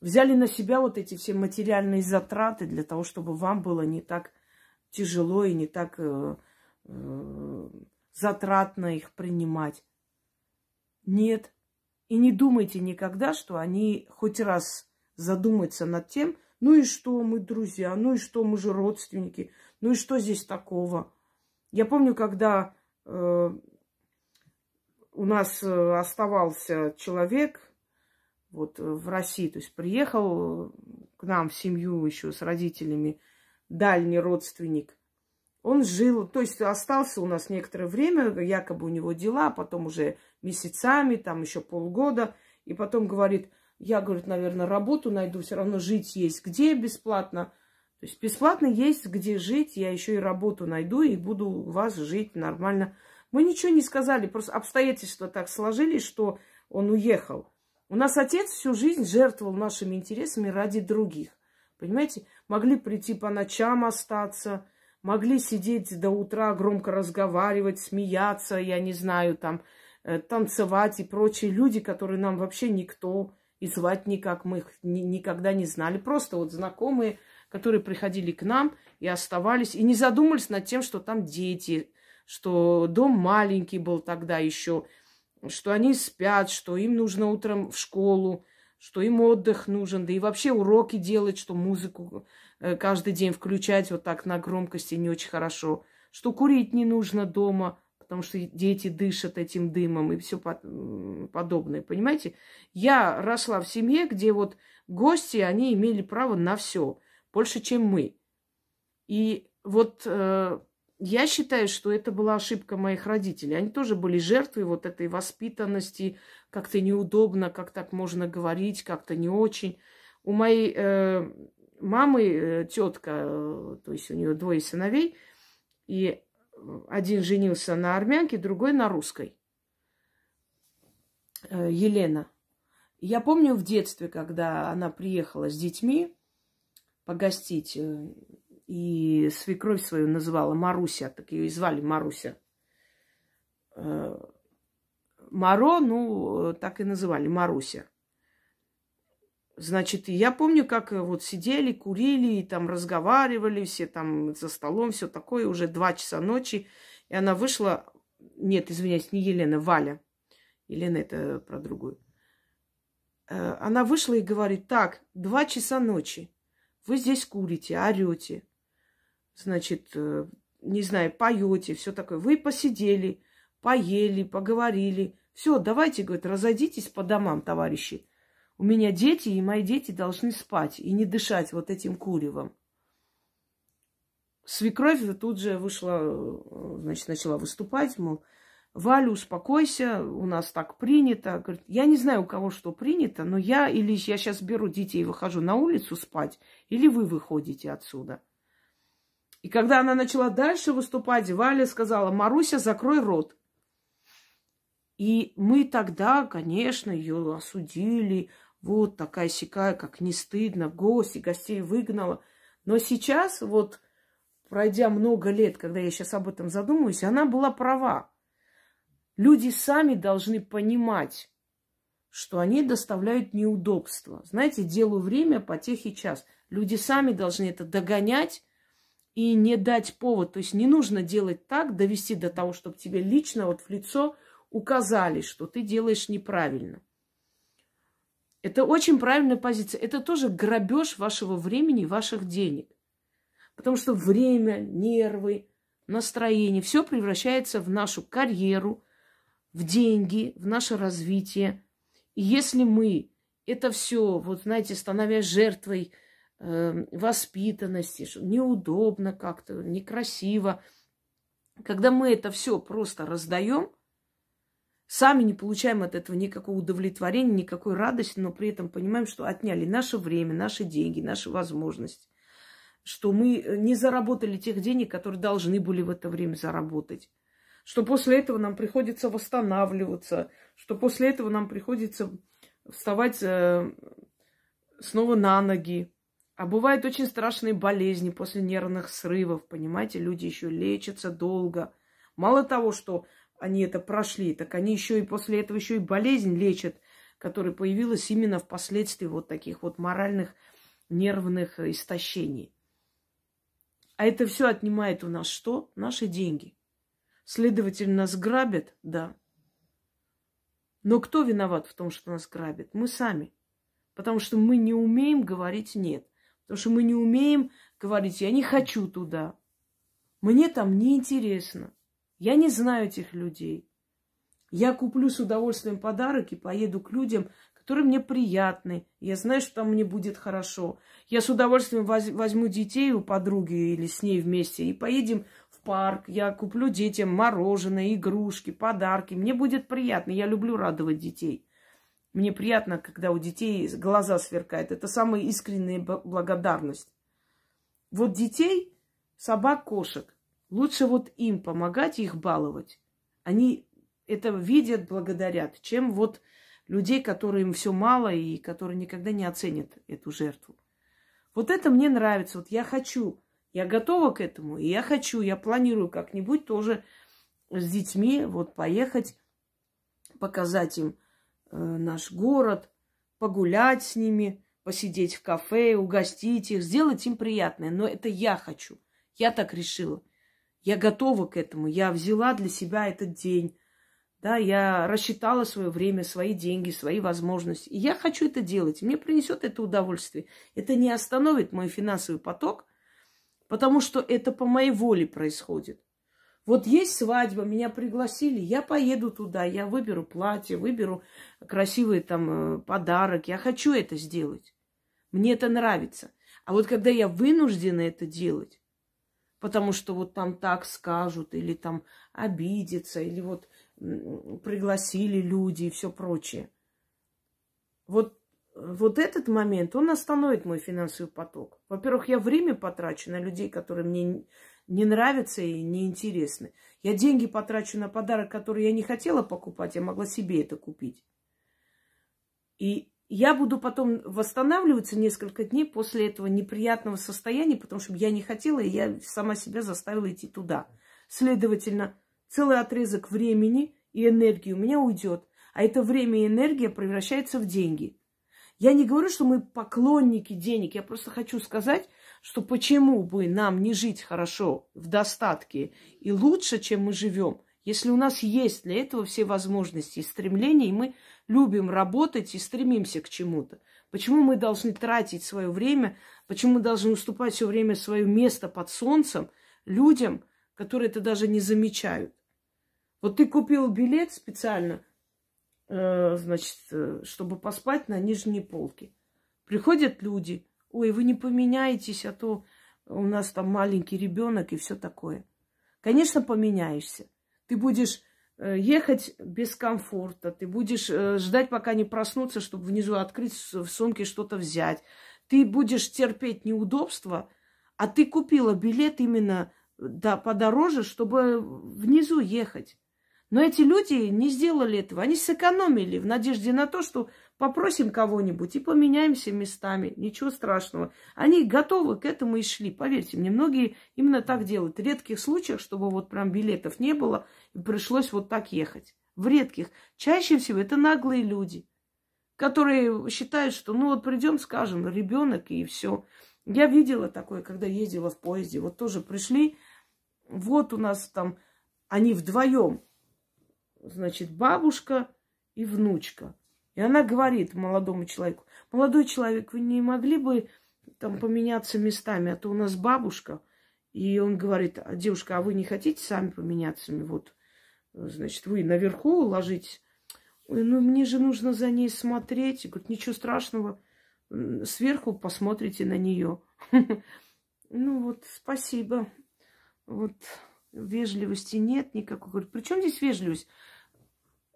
взяли на себя вот эти все материальные затраты для того, чтобы вам было не так тяжело и не так затратно их принимать. Нет. И не думайте никогда, что они хоть раз задумаются над тем, ну и что, мы друзья, ну и что, мы же родственники, ну и что здесь такого. Я помню, когда э, у нас э, оставался человек вот в России, то есть приехал э, к нам в семью еще с родителями дальний родственник. Он жил, то есть остался у нас некоторое время, якобы у него дела, а потом уже месяцами, там еще полгода. И потом говорит, я, говорит, наверное, работу найду, все равно жить есть где бесплатно. То есть бесплатно есть где жить, я еще и работу найду и буду у вас жить нормально. Мы ничего не сказали, просто обстоятельства так сложились, что он уехал. У нас отец всю жизнь жертвовал нашими интересами ради других. Понимаете, могли прийти по ночам остаться, могли сидеть до утра, громко разговаривать, смеяться, я не знаю, там, Э, танцевать и прочие люди, которые нам вообще никто и звать никак, мы их ни, никогда не знали. Просто вот знакомые, которые приходили к нам и оставались, и не задумались над тем, что там дети, что дом маленький был тогда еще, что они спят, что им нужно утром в школу, что им отдых нужен, да и вообще уроки делать, что музыку э, каждый день включать вот так на громкости не очень хорошо, что курить не нужно дома – потому что дети дышат этим дымом и все подобное, понимаете? Я росла в семье, где вот гости, они имели право на все, больше, чем мы. И вот э, я считаю, что это была ошибка моих родителей. Они тоже были жертвой вот этой воспитанности, как-то неудобно, как так можно говорить, как-то не очень. У моей э, мамы э, тетка, э, то есть у нее двое сыновей, и один женился на армянке, другой на русской. Э, Елена. Я помню в детстве, когда она приехала с детьми погостить, э, и свекровь свою называла Маруся, так ее и звали Маруся. Э, Маро, ну, так и называли, Маруся. Значит, я помню, как э, вот сидели, курили, и там разговаривали все там за столом, все такое, уже два часа ночи. И она вышла, нет, извиняюсь, не Елена, Валя. Елена это про другую. Э, она вышла и говорит, так, два часа ночи, вы здесь курите, орете, значит, э, не знаю, поете, все такое. Вы посидели, поели, поговорили. Все, давайте, говорит, разойдитесь по домам, товарищи. У меня дети, и мои дети должны спать и не дышать вот этим куревом. Свекровь тут же вышла, э, значит, начала выступать, мол, Валя, успокойся, у нас так принято. Говорит, я не знаю, у кого что принято, но я или я сейчас беру детей и выхожу на улицу спать, или вы выходите отсюда. И когда она начала дальше выступать, Валя сказала, Маруся, закрой рот. И мы тогда, конечно, ее осудили, вот такая сякая, как не стыдно, гости, гостей выгнала. Но сейчас, вот пройдя много лет, когда я сейчас об этом задумаюсь, она была права. Люди сами должны понимать, что они доставляют неудобства. Знаете, делу время, потехи час. Люди сами должны это догонять и не дать повод. То есть не нужно делать так, довести до того, чтобы тебе лично вот в лицо указали, что ты делаешь неправильно. Это очень правильная позиция. Это тоже грабеж вашего времени и ваших денег. Потому что время, нервы, настроение, все превращается в нашу карьеру, в деньги, в наше развитие. И если мы это все, вот знаете, становясь жертвой э, воспитанности, что неудобно как-то, некрасиво, когда мы это все просто раздаем, Сами не получаем от этого никакого удовлетворения, никакой радости, но при этом понимаем, что отняли наше время, наши деньги, наши возможности. Что мы э, не заработали тех денег, которые должны были в это время заработать. Что после этого нам приходится восстанавливаться. Что после этого нам приходится вставать э, снова на ноги. А бывают очень страшные болезни после нервных срывов, понимаете, люди еще лечатся долго. Мало того, что они это прошли, так они еще и после этого еще и болезнь лечат, которая появилась именно впоследствии вот таких вот моральных, нервных истощений. А это все отнимает у нас что? Наши деньги. Следовательно, нас грабят, да. Но кто виноват в том, что нас грабят? Мы сами. Потому что мы не умеем говорить «нет». Потому что мы не умеем говорить «я не хочу туда». Мне там неинтересно. Я не знаю этих людей. Я куплю с удовольствием подарок и поеду к людям, которые мне приятны. Я знаю, что там мне будет хорошо. Я с удовольствием возьму детей у подруги или с ней вместе и поедем в парк. Я куплю детям мороженое, игрушки, подарки. Мне будет приятно. Я люблю радовать детей. Мне приятно, когда у детей глаза сверкают. Это самая искренняя благодарность. Вот детей, собак, кошек Лучше вот им помогать, их баловать. Они это видят, благодарят, чем вот людей, которые им все мало и которые никогда не оценят эту жертву. Вот это мне нравится, вот я хочу, я готова к этому, и я хочу, я планирую как-нибудь тоже с детьми вот поехать, показать им э, наш город, погулять с ними, посидеть в кафе, угостить их, сделать им приятное. Но это я хочу, я так решила. Я готова к этому. Я взяла для себя этот день. Да, я рассчитала свое время, свои деньги, свои возможности. И я хочу это делать. Мне принесет это удовольствие. Это не остановит мой финансовый поток, потому что это по моей воле происходит. Вот есть свадьба, меня пригласили, я поеду туда, я выберу платье, выберу красивый там э, подарок. Я хочу это сделать. Мне это нравится. А вот когда я вынуждена это делать, потому что вот там так скажут, или там обидятся, или вот пригласили люди и все прочее. Вот, вот этот момент, он остановит мой финансовый поток. Во-первых, я время потрачу на людей, которые мне не нравятся и не интересны. Я деньги потрачу на подарок, который я не хотела покупать, я могла себе это купить. И я буду потом восстанавливаться несколько дней после этого неприятного состояния, потому что я не хотела, и я сама себя заставила идти туда. Следовательно, целый отрезок времени и энергии у меня уйдет. А это время и энергия превращается в деньги. Я не говорю, что мы поклонники денег. Я просто хочу сказать, что почему бы нам не жить хорошо в достатке и лучше, чем мы живем, если у нас есть для этого все возможности и стремления, и мы любим работать и стремимся к чему-то, почему мы должны тратить свое время, почему мы должны уступать все время свое место под солнцем людям, которые это даже не замечают? Вот ты купил билет специально, э, значит, э, чтобы поспать на нижней полке. Приходят люди, ой, вы не поменяетесь, а то у нас там маленький ребенок и все такое. Конечно, поменяешься. Ты будешь э, ехать без комфорта, ты будешь э, ждать, пока не проснуться, чтобы внизу открыть в сумке что-то взять. Ты будешь терпеть неудобства, а ты купила билет именно э, да, подороже, чтобы внизу ехать. Но эти люди не сделали этого. Они сэкономили в надежде на то, что попросим кого-нибудь и поменяемся местами. Ничего страшного. Они готовы к этому и шли. Поверьте мне, многие именно так делают. В редких случаях, чтобы вот прям билетов не было, пришлось вот так ехать. В редких. Чаще всего это наглые люди, которые считают, что ну вот придем, скажем, ребенок и все. Я видела такое, когда ездила в поезде. Вот тоже пришли. Вот у нас там они вдвоем значит, бабушка и внучка. И она говорит молодому человеку, молодой человек, вы не могли бы там поменяться местами, а то у нас бабушка. И он говорит, а девушка, а вы не хотите сами поменяться? Ну вот, значит, вы наверху ложитесь. Ой, ну мне же нужно за ней смотреть. И говорит, ничего страшного, сверху посмотрите на нее. Ну вот, спасибо. Вот вежливости нет никакой. Говорит, при чем здесь вежливость?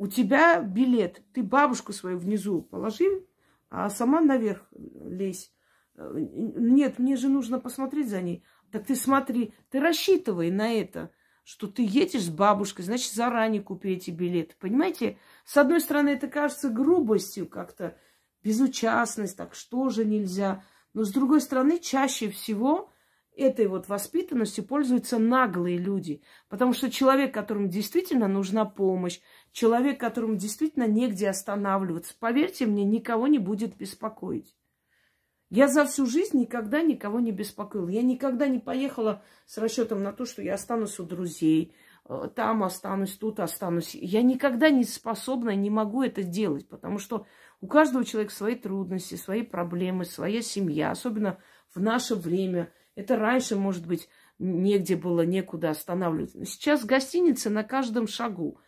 У тебя билет. Ты бабушку свою внизу положи, а сама наверх лезь. Э, нет, мне же нужно посмотреть за ней. Так ты смотри, ты рассчитывай на это, что ты едешь с бабушкой, значит, заранее купи эти билеты. Понимаете? С одной стороны, это кажется грубостью как-то, безучастность, так что же нельзя. Но с другой стороны, чаще всего этой вот воспитанностью пользуются наглые люди. Потому что человек, которому действительно нужна помощь, человек, которому действительно негде останавливаться, поверьте мне, никого не будет беспокоить. Я за всю жизнь никогда никого не беспокоила. Я никогда не поехала с расчетом на то, что я останусь у друзей, э, там останусь, тут останусь. Я никогда не способна, не могу это делать, потому что у каждого человека свои трудности, свои проблемы, своя семья, особенно в наше время – это раньше, может быть, негде было, некуда останавливаться. Сейчас гостиницы на каждом шагу.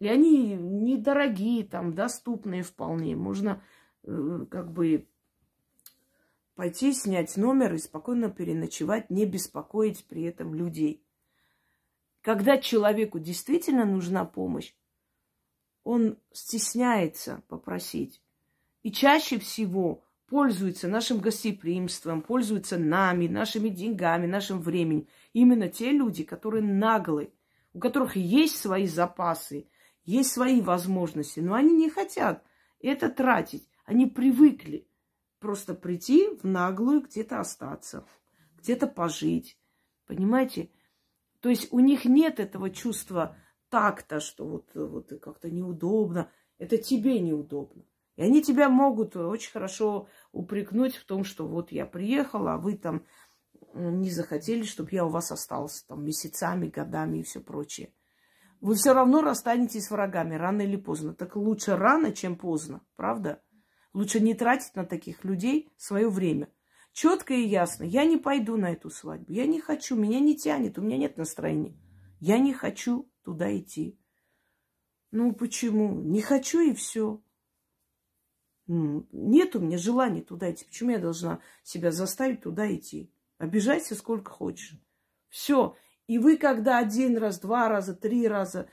И они недорогие, там, доступные вполне. Можно э, как бы пойти, снять номер и спокойно переночевать, не беспокоить при этом людей. Когда человеку действительно нужна помощь, он стесняется попросить. И чаще всего пользуется нашим гостеприимством, пользуется нами, нашими деньгами, нашим временем. Именно те люди, которые наглые, у которых есть свои запасы, есть свои возможности, но они не хотят это тратить. Они привыкли просто прийти в наглую, где-то остаться, где-то пожить. Понимаете? То есть у них нет этого чувства такта, что вот, вот как-то неудобно. Это тебе неудобно. И они тебя могут очень хорошо упрекнуть в том, что вот я приехала, а вы там не захотели, чтобы я у вас остался там месяцами, годами и все прочее. Вы все равно расстанетесь с врагами рано или поздно. Так лучше рано, чем поздно, правда? Лучше не тратить на таких людей свое время. Четко и ясно, я не пойду на эту свадьбу, я не хочу, меня не тянет, у меня нет настроения. Я не хочу туда идти. Ну почему? Не хочу и все. Нет у меня желания туда идти. Почему я должна себя заставить туда идти? Обижайся сколько хочешь. Все. И вы, когда один раз, два раза, три раза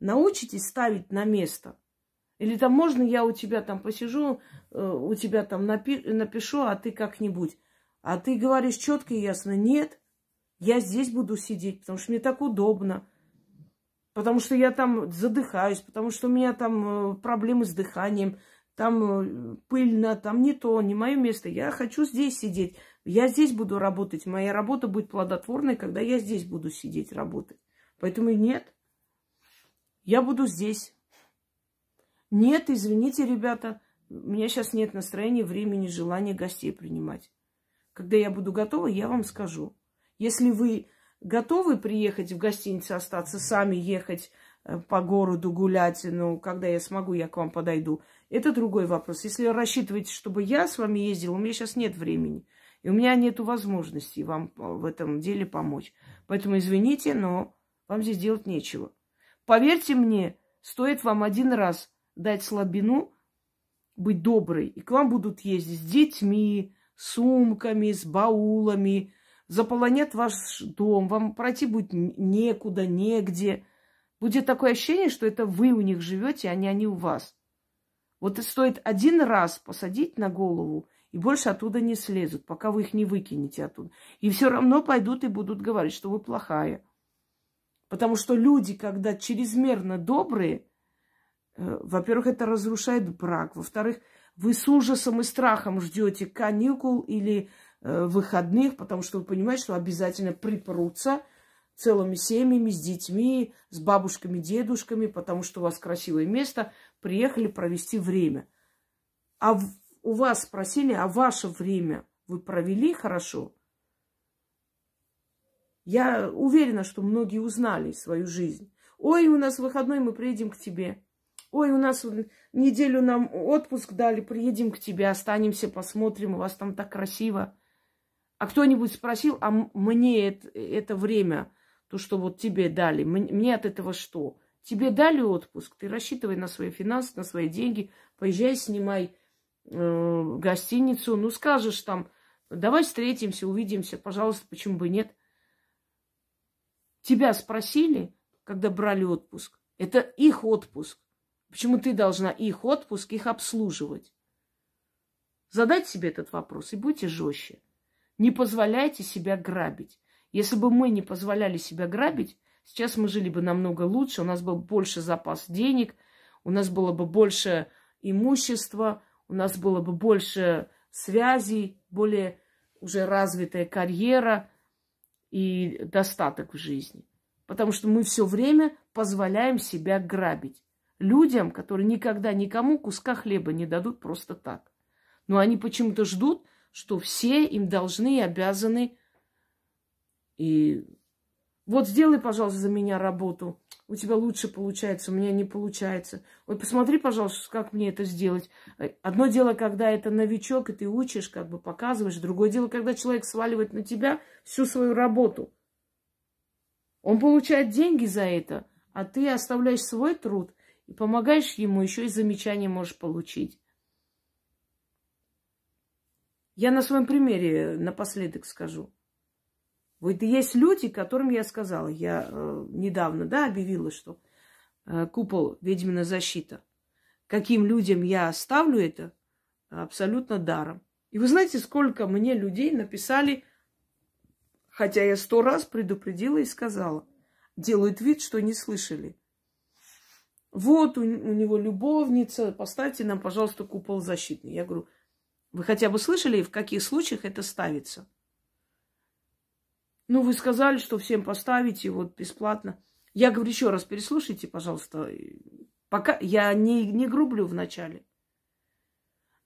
научитесь ставить на место, или там можно я у тебя там посижу, э, у тебя там напи- напишу, а ты как-нибудь. А ты говоришь четко и ясно, нет, я здесь буду сидеть, потому что мне так удобно, потому что я там задыхаюсь, потому что у меня там э, проблемы с дыханием – там э, пыльно, там не то, не мое место. Я хочу здесь сидеть. Я здесь буду работать. Моя работа будет плодотворной, когда я здесь буду сидеть работать. Поэтому нет. Я буду здесь. Нет, извините, ребята, у меня сейчас нет настроения, времени, желания гостей принимать. Когда я буду готова, я вам скажу. Если вы готовы приехать в гостиницу, остаться сами, ехать э, по городу гулять, ну, когда я смогу, я к вам подойду. Это другой вопрос. Если рассчитываете, чтобы я с вами ездила, у меня сейчас нет времени. И у меня нет возможности вам э, в этом деле помочь. Поэтому извините, но вам здесь делать нечего. Поверьте мне, стоит вам один раз дать слабину, быть доброй, и к вам будут ездить с детьми, с сумками, с баулами, заполонят ваш дом, вам пройти будет некуда, негде. Будет такое ощущение, что это вы у них живете, а не они у вас. Вот и стоит один раз посадить на голову, и больше оттуда не слезут, пока вы их не выкинете оттуда. И все равно пойдут и будут говорить, что вы плохая. Потому что люди, когда чрезмерно добрые, э, во-первых, это разрушает брак. Во-вторых, вы с ужасом и страхом ждете каникул или э, выходных, потому что вы понимаете, что обязательно припрутся целыми семьями, с детьми, с бабушками, дедушками, потому что у вас красивое место, приехали провести время. А у вас спросили, а ваше время вы провели хорошо? Я уверена, что многие узнали свою жизнь. Ой, у нас выходной, мы приедем к тебе. Ой, у нас неделю нам отпуск дали, приедем к тебе, останемся, посмотрим, у вас там так красиво. А кто-нибудь спросил, а мне это, это время, то, что вот тебе дали, мне от этого что? Тебе дали отпуск, ты рассчитывай на свои финансы, на свои деньги, поезжай, снимай э, гостиницу, ну скажешь там, давай встретимся, увидимся, пожалуйста, почему бы нет. Тебя спросили, когда брали отпуск. Это их отпуск. Почему ты должна их отпуск, их обслуживать? Задайте себе этот вопрос и будьте жестче. Не позволяйте себя грабить. Если бы мы не позволяли себя грабить, Сейчас мы жили бы намного лучше, у нас был больше запас денег, у нас было бы больше имущества, у нас было бы больше связей, более уже развитая карьера и достаток в жизни. Потому что мы все время позволяем себя грабить. Людям, которые никогда никому куска хлеба не дадут просто так. Но они почему-то ждут, что все им должны и обязаны и вот сделай, пожалуйста, за меня работу. У тебя лучше получается, у меня не получается. Вот посмотри, пожалуйста, как мне это сделать. Одно дело, когда это новичок, и ты учишь, как бы показываешь. Другое дело, когда человек сваливает на тебя всю свою работу. Он получает деньги за это, а ты оставляешь свой труд и помогаешь ему, еще и замечание можешь получить. Я на своем примере напоследок скажу. Вот есть люди, которым я сказала, я э, недавно, да, объявила, что э, купол ведьмина защита. Каким людям я оставлю это? Абсолютно даром. И вы знаете, сколько мне людей написали, хотя я сто раз предупредила и сказала. Делают вид, что не слышали. Вот у, у него любовница, поставьте нам, пожалуйста, купол защитный. Я говорю, вы хотя бы слышали, в каких случаях это ставится? Ну, вы сказали, что всем поставите, вот бесплатно. Я говорю, еще раз переслушайте, пожалуйста. Пока я не, не грублю вначале.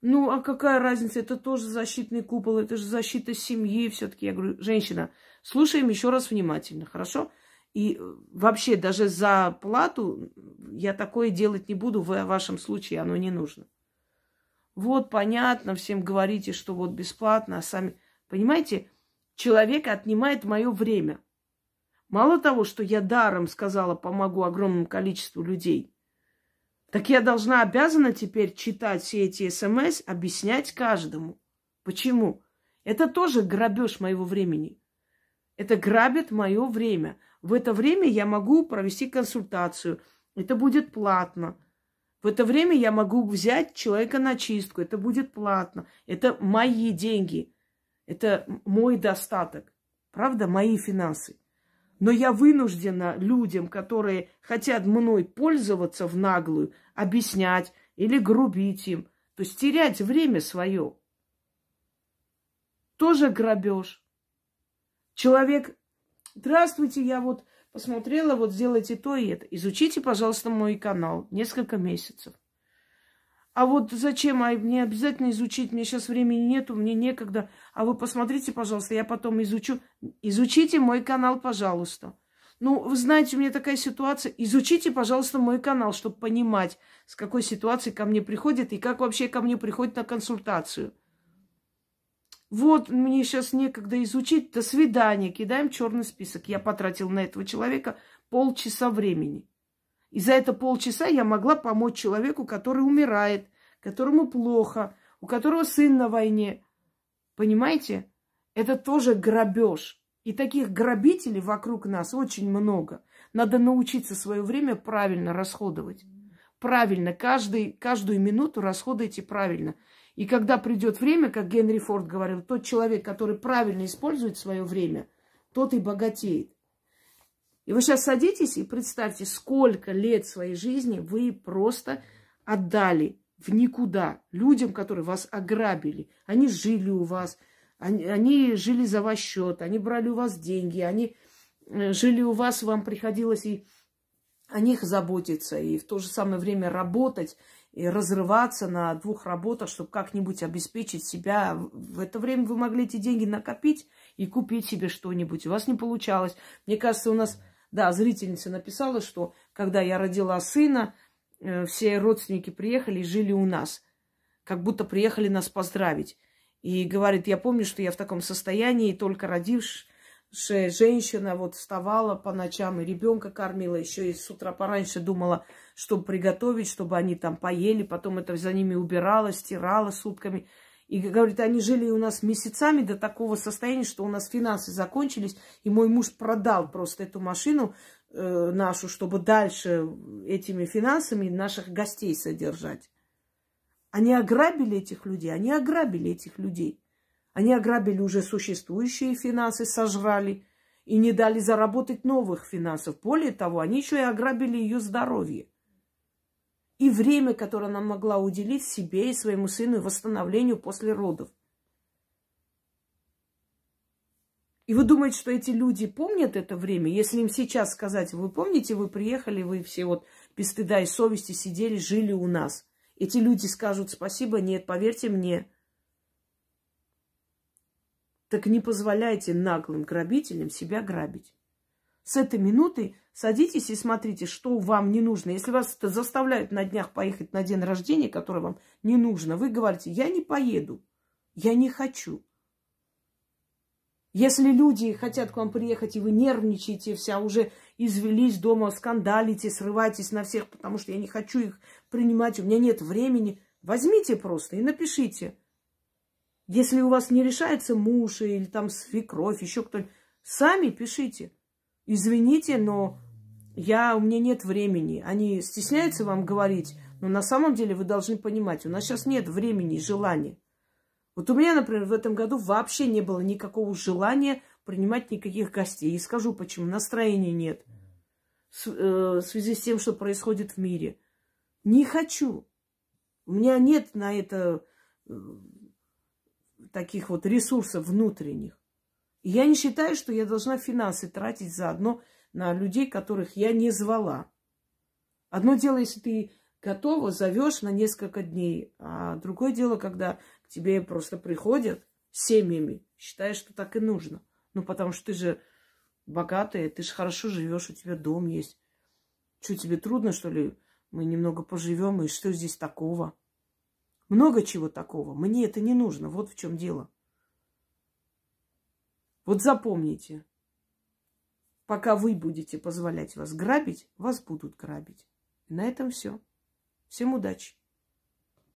Ну, а какая разница? Это тоже защитный купол, это же защита семьи. Все-таки я говорю, женщина, слушаем еще раз внимательно, хорошо? И э, вообще даже за плату я такое делать не буду, в вашем случае оно не нужно. Вот, понятно, всем говорите, что вот бесплатно, а сами... Понимаете, человек отнимает мое время. Мало того, что я даром сказала, помогу огромному количеству людей, так я должна обязана теперь читать все эти смс, объяснять каждому. Почему? Это тоже грабеж моего времени. Это грабит мое время. В это время я могу провести консультацию. Это будет платно. В это время я могу взять человека на чистку. Это будет платно. Это мои деньги. Это мой достаток. Правда, мои финансы. Но я вынуждена людям, которые хотят мной пользоваться в наглую, объяснять или грубить им. То есть терять время свое. Тоже грабеж. Человек, здравствуйте, я вот посмотрела, вот сделайте то и это. Изучите, пожалуйста, мой канал несколько месяцев. А вот зачем? А мне обязательно изучить, мне сейчас времени нету, мне некогда. А вы посмотрите, пожалуйста, я потом изучу. Изучите мой канал, пожалуйста. Ну, вы знаете, у меня такая ситуация. Изучите, пожалуйста, мой канал, чтобы понимать, с какой ситуации ко мне приходит и как вообще ко мне приходит на консультацию. Вот, мне сейчас некогда изучить. До свидания. Кидаем черный список. Я потратил на этого человека полчаса времени. И за это полчаса я могла помочь человеку, который умирает, которому плохо, у которого сын на войне. Понимаете? Это тоже грабеж. И таких грабителей вокруг нас очень много. Надо научиться свое время правильно расходовать. Правильно, каждый, каждую минуту расходуйте правильно. И когда придет время, как Генри Форд говорил, тот человек, который правильно использует свое время, тот и богатеет. И вы сейчас садитесь и представьте, сколько лет своей жизни вы просто отдали в никуда людям, которые вас ограбили. Они жили у вас, они, они жили за ваш счет, они брали у вас деньги, они э, жили у вас, вам приходилось и о них заботиться, и в то же самое время работать, и разрываться на двух работах, чтобы как-нибудь обеспечить себя. В это время вы могли эти деньги накопить и купить себе что-нибудь. У вас не получалось. Мне кажется, у нас да, зрительница написала, что когда я родила сына, э, все родственники приехали и жили у нас. Как будто приехали нас поздравить. И говорит, я помню, что я в таком состоянии, только родившая женщина вот вставала по ночам и ребенка кормила, еще и с утра пораньше думала, чтобы приготовить, чтобы они там поели, потом это за ними убирала, стирала сутками – и, говорит, они жили у нас месяцами до такого состояния, что у нас финансы закончились, и мой муж продал просто эту машину э, нашу, чтобы дальше этими финансами наших гостей содержать. Они ограбили этих людей, они ограбили этих людей. Они ограбили уже существующие финансы, сожрали и не дали заработать новых финансов. Более того, они еще и ограбили ее здоровье и время, которое она могла уделить себе и своему сыну и восстановлению после родов. И вы думаете, что эти люди помнят это время? Если им сейчас сказать, вы помните, вы приехали, вы все вот без стыда и совести сидели, жили у нас. Эти люди скажут спасибо, нет, поверьте мне. Так не позволяйте наглым грабителям себя грабить с этой минуты садитесь и смотрите, что вам не нужно. Если вас это заставляют на днях поехать на день рождения, который вам не нужно, вы говорите, я не поеду, я не хочу. Если люди хотят к вам приехать, и вы нервничаете, вся уже извелись дома, скандалите, срываетесь на всех, потому что я не хочу их принимать, у меня нет времени, возьмите просто и напишите. Если у вас не решается муж или там свекровь, еще кто-нибудь, сами пишите. Извините, но я, у меня нет времени. Они стесняются вам говорить, но на самом деле вы должны понимать, у нас сейчас нет времени и желания. Вот у меня, например, в этом году вообще не было никакого желания принимать никаких гостей. И скажу почему. Настроения нет. С, э, в связи с тем, что происходит в мире. Не хочу. У меня нет на это э, таких вот ресурсов внутренних я не считаю, что я должна финансы тратить заодно на людей, которых я не звала. Одно дело, если ты готова, зовешь на несколько дней, а другое дело, когда к тебе просто приходят семьями, считаешь, что так и нужно. Ну, потому что ты же богатая, ты же хорошо живешь, у тебя дом есть. Что, тебе трудно, что ли? Мы немного поживем, и что здесь такого? Много чего такого. Мне это не нужно. Вот в чем дело. Вот запомните, пока вы будете позволять вас грабить, вас будут грабить. На этом все. Всем удачи!